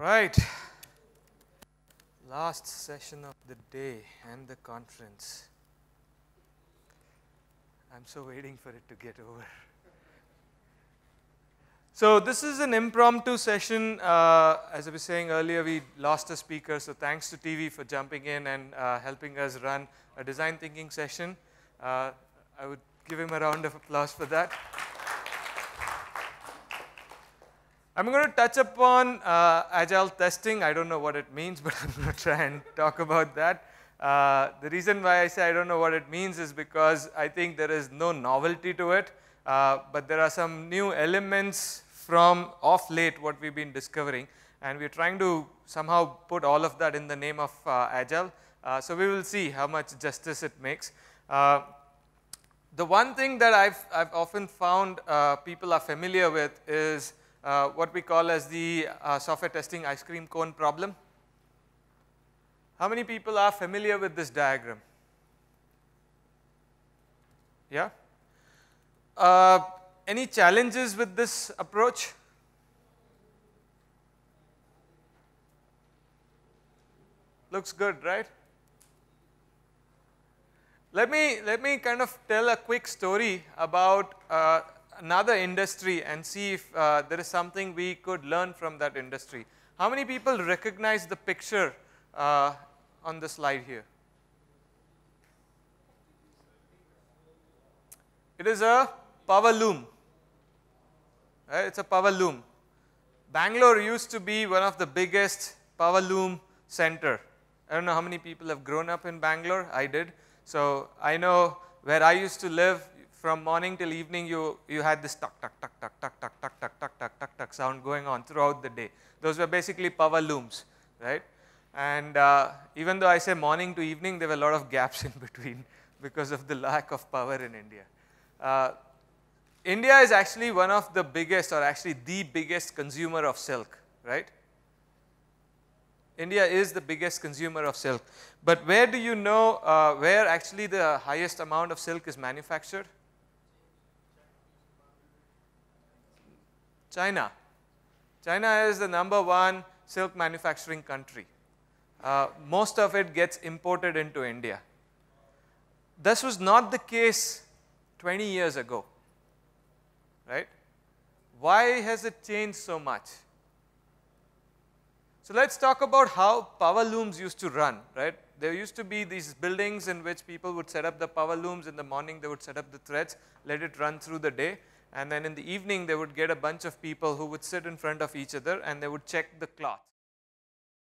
Right. Last session of the day and the conference. I'm so waiting for it to get over. So this is an impromptu session. Uh, as I was saying earlier, we lost a speaker, so thanks to TV for jumping in and uh, helping us run a design thinking session. Uh, I would give him a round of applause for that. I'm going to touch upon uh, agile testing. I don't know what it means, but I'm going to try and talk about that. Uh, the reason why I say I don't know what it means is because I think there is no novelty to it, uh, but there are some new elements from off late what we've been discovering, and we're trying to somehow put all of that in the name of uh, agile. Uh, so we will see how much justice it makes. Uh, the one thing that I've, I've often found people are familiar with is uh, what we call as the uh, software testing ice cream cone problem. How many people are familiar with this diagram? Yeah? Uh, any challenges with this approach? Looks good, right? Let me, let me kind of tell a quick story about uh, another industry and see if uh, there is something we could learn from that industry. How many people recognize the picture uh, on the slide here? It is a power loom. Right? Uh, it's a power loom. Bangalore used to be one of the biggest power loom center. I don't know how many people have grown up in Bangalore. I did. So I know where I used to live, from morning till evening you, you had this tuck, tuck, tuck, tuck, tuck, tuck, tuck, tuck, tuck, tuck, tuck, tuck sound going on throughout the day. Those were basically power looms, right? And uh, even though I say morning to evening, there were a lot of gaps in between because of the lack of power in India. Uh, India is actually one of the biggest or actually the biggest consumer of silk, right? India is the biggest consumer of silk. But where do you know uh, where actually the highest amount of silk is manufactured? China. China is the number one silk manufacturing country. Uh, most of it gets imported into India. This was not the case 20 years ago, right? Why has it changed so much? So let's talk about how power looms used to run, right? There used to be these buildings in which people would set up the power looms. In the morning, they would set up the threads, let it run through the day. And then in the evening, they would get a bunch of people who would sit in front of each other and they would check the cloth.